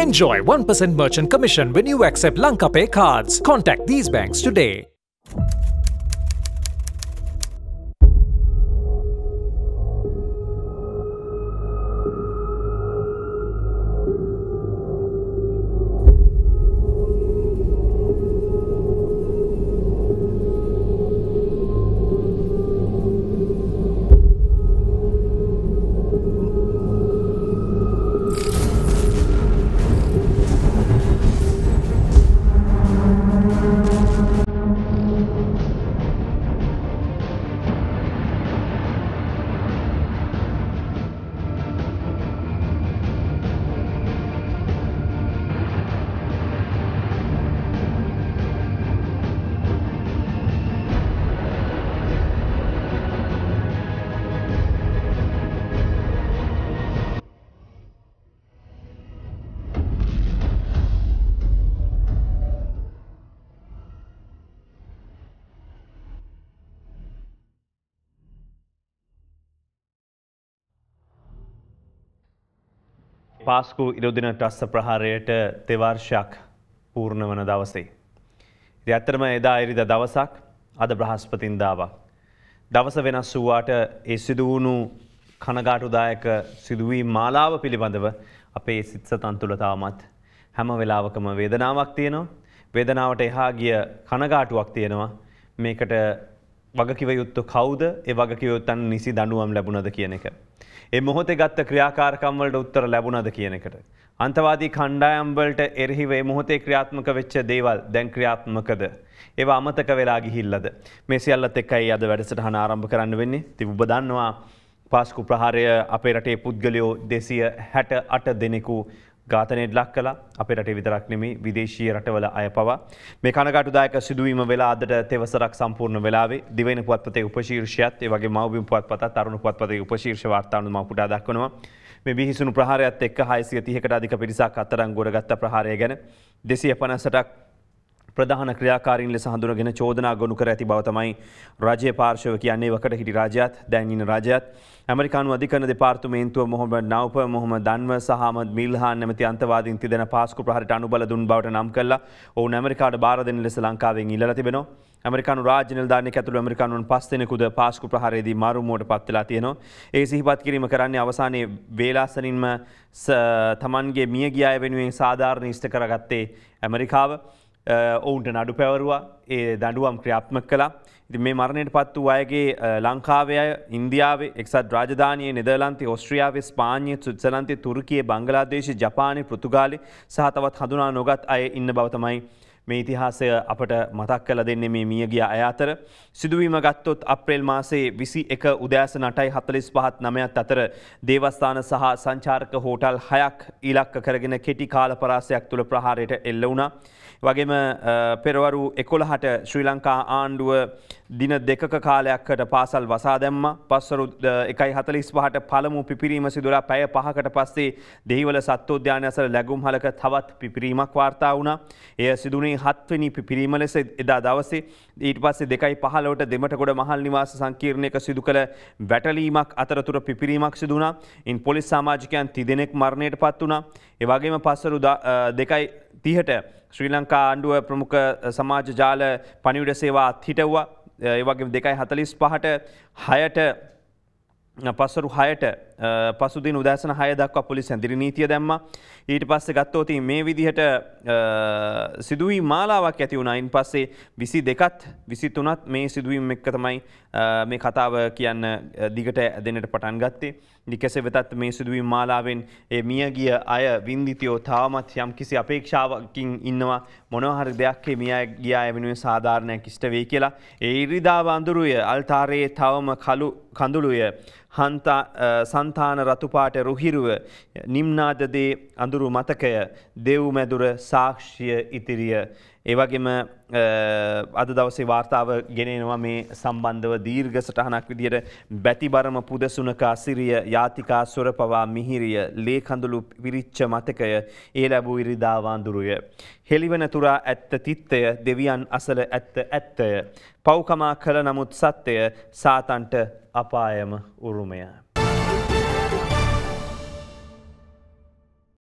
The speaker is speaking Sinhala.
Enjoy 1% merchant commission when you accept Lanka Pay cards. Contact these banks today. පාස්කු ඉරෝදින ටස්ස ප්‍රහාරයට තෙවර්ෂයක් පූර්ණ වන දවසේ. ඉති ඇත්තරම එදා එරිද දවසක් අද බ්‍රහස්පතින්දාවක්. දවස වෙනස් වූවාට ඒ සිදුවුණු කනගාටුදායක සිදුවී මාලාව පිළිබඳව අපේ සිත්ස තන්තුලතාමත් හැම වෙලාවකම වේදනාවක් තියෙනවා. වේදනාවට එහා ගිය කනගාටුවක් තියෙනවා. මේකට වගකිව යුත්තු කවුද ඒ වගකිවයුත්තන් නිසි දඩුවම් ලැබුණද කියන එක. ඒ මොහොතේ ගත්ත ක්‍රියාකාරකම්වලට උත්තර ලැබුණද කියන එකට. අන්තවාදී කණ්ඩායම්වලට එරහිව ඒ මොහොතේ ක්‍රියාත්මක වෙච්ච දේවල් දැන් ක්‍රියාත්මකද. ඒවා අමතක වෙලා ගිහිල්ලද. මේ සියල්ලත් එක්කයි අද වැඩසටහන ආරම්භ කරන්න වෙන්නේ තිබ දන්නවා පාස්කු ප්‍රහාරය අපේ රටේ පුද්ගලයෝ දෙසිය හැට අට දෙනෙකු ඝාතනයට ලක් කලා අපේ රටේ විතරක් නෙමේ විදේශීය රටවල අය පවා මේ කනගාටුදායක සිදුවීම වෙලා අදට තෙවසරක් සම්පූර්ණ වෙලාවේ දිවෙන පුවත්පතේ උපශීර්ෂයත් ඒ වගේ මව්බිම් පුවත්පතත් තරුණ පුවත්පතේ උපශීර්ෂ වාර්තාණු මම පුටා දක්වනවා මේ බිහිසුණු ප්‍රහාරයත් එක්ක 630කට අධික පිරිසක් අත්අඩංගුවට ගත්ත ප්‍රහාරය ගැන 258ක් ප්‍රධාන ක්‍රියාකාරින් ලෙස හඳුනගෙන චෝදනා ගොුණු කර ඇති බවතමයි රජය පාර්ශව කියන්නේ වකට හිටි රාජයත් දැන්ඉන්න රජයත් ඇමරිකානු අධිකන දෙපාර්තුමේන්තුව මොහොම නවප මොහොම දන්ව සහමද මිල්හා නැමති අන්තවාදින් තිදෙන පාස්කු ප්‍රහට අනුබල දුන් බවට නම් කල්ලා ඔවු ඇමරිකාට බාරදෙන ලෙස ලංකාවෙන් ඉල්ල තිබෙන ඇමරිකානු රාජනල්ධානය ඇතුළ ඇමරිකානුන් පස්සෙනෙකුද පාස්කු ප්‍රහරේදී මාරුමෝට පත්වෙලා තියෙනවා ඒ සිහිපත් කිරීම කරන්නේ අවසානයේ වේලාසනින්ම තමන්ගේ මිය ගියාය වෙනුවෙන් සාධාරණ ඉෂ්ට කරගත්තේ ඇමරිකාව ඔවුන්ට නඩු පැවරවා ඒ දඩුවම් ක්‍රියාත්ම කලා ඉති මේ මරණයට පත් වූ අයගේ ලංකාවය ඉන්දියාව එක්සත් රාජධානය නිදලන්ති ඔස්ට්‍රියාවේ ස්පාන්‍ය සුත්සලන්තය තුරකයේ බංගලාදේශ ජපානය පෘතුගාලි සහතවත් හඳුනා නොගත් අය ඉන්න බවතමයි මේ ඉතිහාසය අපට මතක් කල දෙන්නේ මේ මියගිය අය අතර සිදුවීම ගත්තොත් අප්‍රේල් මාසේ විසි එක උදෑස නටයි හතලිස් පහත් නමයත් අතර දේවස්ථාන සහ සංචාර්ක හෝටල් හයක් ඉලක්ක කරගෙන කෙටි කාල පරාසයක් තුළ ප්‍රහාරයට එල්ල වුණා. වගේම පෙරවරු එකොළහට ශ්‍රී ලංකා ආණ්ඩුව දින දෙක කාලයක්කට පාසල් වසා දැම්ම පස්සරු එකයි හතලිස් පහට පළමු පිපිරීම සිදුලා පැය පහකට පස්සේ දෙහිවල සත්තෝද්‍යානසර ලැගුම් හලක තවත් පිපිරීමක් වාර්තා වුණ. එය සිදුනේ හත්වනි පිරීම ලෙස එදා දවසේ ඊට පස්සේ දෙකයි පහලවට දෙමටකොඩ මහල් නිවාස සංකීර්ණයක සිදු කළ වැටලීමක් අතරතුර පිපිරීමක් සිදුනා ඉන් පොලිස් සාමාජිකයන් තිදෙනෙක් මරණයට පත් වුණා ඒවාගේම පස්සරු දෙකයි තිහට ශ්‍රී ලංකා ආණ්ඩුව ප්‍රමුඛ සමාජ ජාල පනිවිඩ සේවා අත්හිටව්වා ඒවගේ දෙකයි හතලිස් පහට හයට පස්සරු හයට පසුදි උදෑසන හය දක්වා පොලි සැදිරි නීතිය දැම්ම ඊට පස්ස ගත්තෝති මේ විදිහට සිදුවී මාලාවක් ඇති වුණයින් පස්සේ විසි දෙකත් විසි තුනත් මේ සිදුවීම් එක්ක තමයි මේ කතාව කියන්න දිගට ඇදෙනට පටන් ගත්තේ නිකෙසේ වෙතත් මේ සිදුවීම් මාලාවෙන් මියගිය අය වින්දිතියෝ තාමත් යම් කිසි අපේක්ෂාවකින් ඉන්නවා මොනහරි දෙයක්ේ මිය ගිය අය වෙනුවෙන් සාධාරණයක් ඉෂ්ටවේ කියලා ඒ ඉරිදාව අඳුරුය අල්තාරයේ තවම කළු කඳුළුය හන්තා සන් සන්තාන රතුපාට රුහිරුව නිම්නාදදේ අඳුරු මතකය දෙව්මැදුර සාක්ෂිය ඉතිරිය. ඒවගේම අද දවසේ වාර්තාව ගෙනෙනවා මේ සම්බන්ධව දීර්ඝ සටහනක් විදියට බැතිබරම පුදසුනකා සිරිය යාතිකා සොර පවා මිහිරිය ලේකඳුළු විරිච්ච මතකය ඒ ලැබූ ඉරිදාවාඳුරුය. හෙළිවන තුරා ඇත්ත තිත්තය දෙවියන් අසල ඇත්ත ඇත්තය. පෞකමා කළ නමුත් සත්‍යය සාතන්ට අපායම උරුමය.